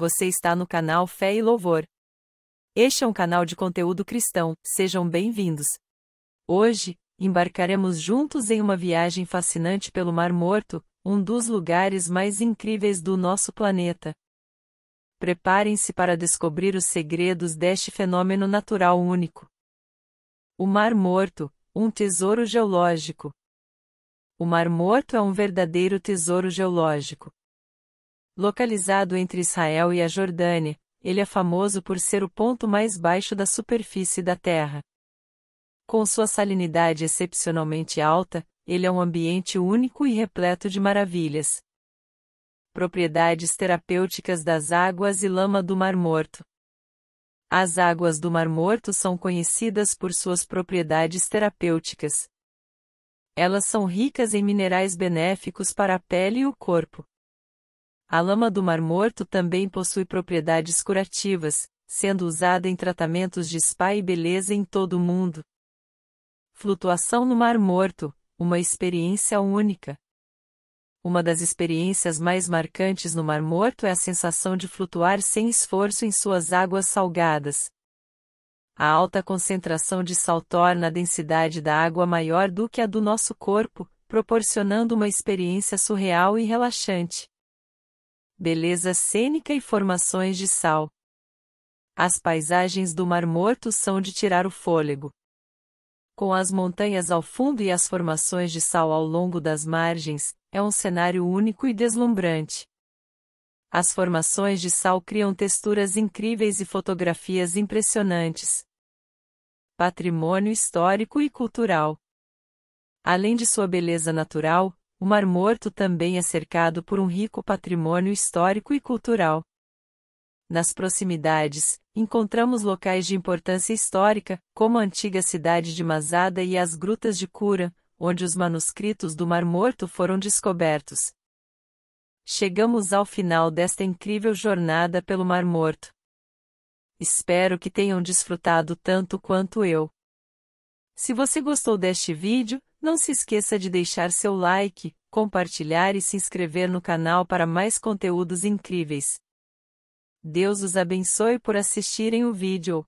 Você está no canal Fé e Louvor. Este é um canal de conteúdo cristão, sejam bem-vindos. Hoje, embarcaremos juntos em uma viagem fascinante pelo Mar Morto, um dos lugares mais incríveis do nosso planeta. Preparem-se para descobrir os segredos deste fenômeno natural único. O Mar Morto, um tesouro geológico. O Mar Morto é um verdadeiro tesouro geológico. Localizado entre Israel e a Jordânia, ele é famoso por ser o ponto mais baixo da superfície da Terra. Com sua salinidade excepcionalmente alta, ele é um ambiente único e repleto de maravilhas. Propriedades terapêuticas das águas e lama do Mar Morto. As águas do Mar Morto são conhecidas por suas propriedades terapêuticas. Elas são ricas em minerais benéficos para a pele e o corpo. A lama do Mar Morto também possui propriedades curativas, sendo usada em tratamentos de spa e beleza em todo o mundo. Flutuação no Mar Morto uma experiência única. Uma das experiências mais marcantes no Mar Morto é a sensação de flutuar sem esforço em suas águas salgadas. A alta concentração de sal torna a densidade da água maior do que a do nosso corpo, proporcionando uma experiência surreal e relaxante beleza cênica e formações de sal. As paisagens do Mar Morto são de tirar o fôlego. Com as montanhas ao fundo e as formações de sal ao longo das margens, é um cenário único e deslumbrante. As formações de sal criam texturas incríveis e fotografias impressionantes. Patrimônio histórico e cultural. Além de sua beleza natural, o Mar Morto também é cercado por um rico patrimônio histórico e cultural. Nas proximidades, encontramos locais de importância histórica, como a antiga cidade de Masada e as Grutas de Cura, onde os manuscritos do Mar Morto foram descobertos. Chegamos ao final desta incrível jornada pelo Mar Morto. Espero que tenham desfrutado tanto quanto eu. Se você gostou deste vídeo, não se esqueça de deixar seu like, compartilhar e se inscrever no canal para mais conteúdos incríveis. Deus os abençoe por assistirem o vídeo.